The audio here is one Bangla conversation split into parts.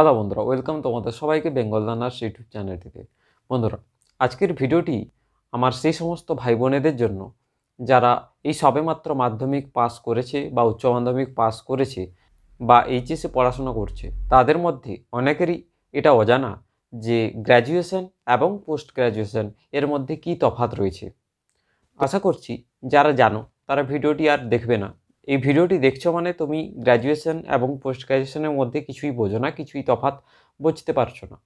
হ্যালো বন্ধুরা ওয়েলকাম তোমাদের সবাইকে বেঙ্গল রানার্স ইউটিউব চ্যানেলটিতে বন্ধুরা আজকের ভিডিওটি আমার সেই সমস্ত ভাই বোনেদের জন্য যারা এই সবেমাত্র মাধ্যমিক পাস করেছে বা উচ্চ মাধ্যমিক পাস করেছে বা এইচএসে পড়াশোনা করছে তাদের মধ্যে অনেকেরই এটা অজানা যে গ্র্যাজুয়েশন এবং পোস্ট গ্র্যাজুয়েশন এর মধ্যে কি তফাত রয়েছে আশা করছি যারা জানো তারা ভিডিওটি আর দেখবে না এই ভিডিওটি দেখছো মানে তুমি গ্র্যাজুয়েশন এবং পোস্ট গ্র্যাজুয়েশনের মধ্যে কিছুই বোঝো না কিছুই তফাত বুঝতে পারছো না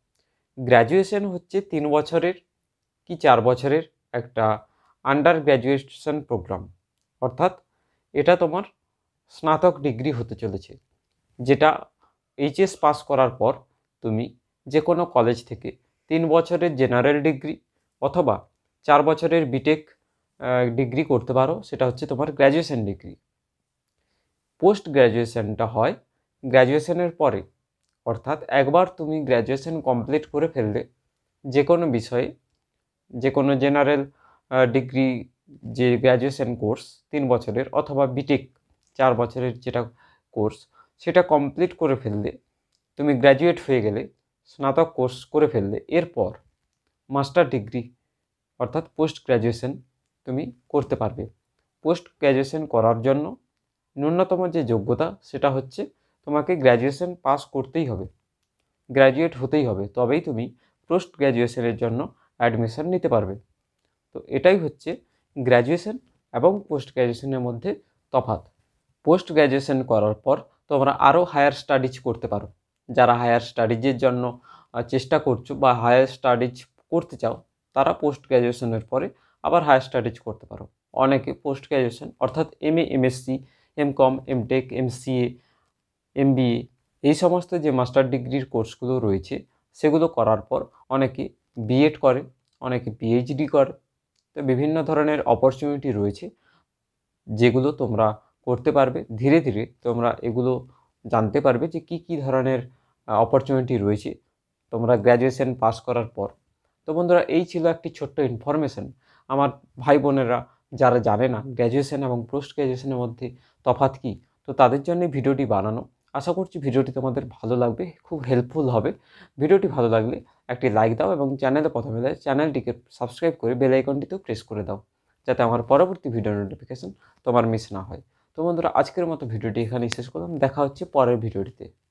গ্র্যাজুয়েশন হচ্ছে তিন বছরের কি চার বছরের একটা আন্ডার গ্র্যাজুয়েশন প্রোগ্রাম অর্থাৎ এটা তোমার স্নাতক ডিগ্রি হতে চলেছে যেটা এইচএস পাস করার পর তুমি যে কোনো কলেজ থেকে তিন বছরের জেনারেল ডিগ্রি অথবা চার বছরের বিটেক ডিগ্রি করতে পারো সেটা হচ্ছে তোমার গ্র্যাজুয়েশন ডিগ্রি পোস্ট গ্র্যাজুয়েশানটা হয় গ্র্যাজুয়েশানের পরে অর্থাৎ একবার তুমি গ্র্যাজুয়েশান কমপ্লিট করে ফেললে যে কোনো বিষয়ে যে কোনো জেনারেল ডিগ্রি যে গ্র্যাজুয়েশান কোর্স তিন বছরের অথবা বিটেক চার বছরের যেটা কোর্স সেটা কমপ্লিট করে ফেললে তুমি গ্র্যাজুয়েট হয়ে গেলে স্নাতক কোর্স করে ফেললে এরপর মাস্টার ডিগ্রি অর্থাৎ পোস্ট গ্র্যাজুয়েশান তুমি করতে পারবে পোস্ট গ্র্যাজুয়েশন করার জন্য ন্যূনতম যে যোগ্যতা সেটা হচ্ছে তোমাকে গ্র্যাজুয়েশন পাস করতেই হবে গ্র্যাজুয়েট হতেই হবে তবেই তুমি পোস্ট গ্র্যাজুয়েশনের জন্য অ্যাডমিশন নিতে পারবে তো এটাই হচ্ছে গ্র্যাজুয়েশন এবং পোস্ট গ্র্যাজুয়েশনের মধ্যে তফাৎ পোস্ট গ্র্যাজুয়েশন করার পর তোমরা আরও হায়ার স্টাডিজ করতে পারো যারা হায়ার স্টাডিজের জন্য চেষ্টা করছো বা হায়ার স্টাডিজ করতে চাও তারা পোস্ট গ্র্যাজুয়েশনের পরে আবার হায়ার স্টাডিজ করতে পারো অনেকে পোস্ট গ্র্যাজুয়েশন অর্থাৎ M A MSc M com M tech M CA M BA এই সমস্ত যে মাস্টার ডিগ্রির কোর্সগুলো রয়েছে সেগুলো করার পর অনেকে বিএড করে অনেকে পিএইচডি করে তো বিভিন্ন ধরনের অপরচুনিটি রয়েছে যেগুলো তোমরা করতে পারবে ধীরে ধীরে তোমরা এগুলো জানতে পারবে যে কি কি ধরনের অপরচুনিটি রয়েছে তোমরা গ্র্যাজুয়েশন পাস করার পর তো বন্ধুরা এই ছিল একটি ছোট্ট ইনফরমেশান আমার ভাই বোনেরা যারা জানে না গ্র্যাজুয়েশন এবং পোস্ট গ্র্যাজুয়েশনের মধ্যে তফাত কী তো তাদের জন্যে ভিডিওটি বানানো আশা করছি ভিডিওটি তোমাদের ভালো লাগবে খুব হেল্পফুল হবে ভিডিওটি ভালো লাগলে একটি লাইক দাও এবং চ্যানেলে প্রথমে দেয় চ্যানেলটিকে সাবস্ক্রাইব করে বেলাইকনটিতেও প্রেস করে দাও যাতে আমার পরবর্তী ভিডিও নোটিফিকেশন তোমার মিস না হয় তো বন্ধুরা আজকের মতো ভিডিওটি এখানেই শেষ করলাম দেখা হচ্ছে পরের ভিডিওটিতে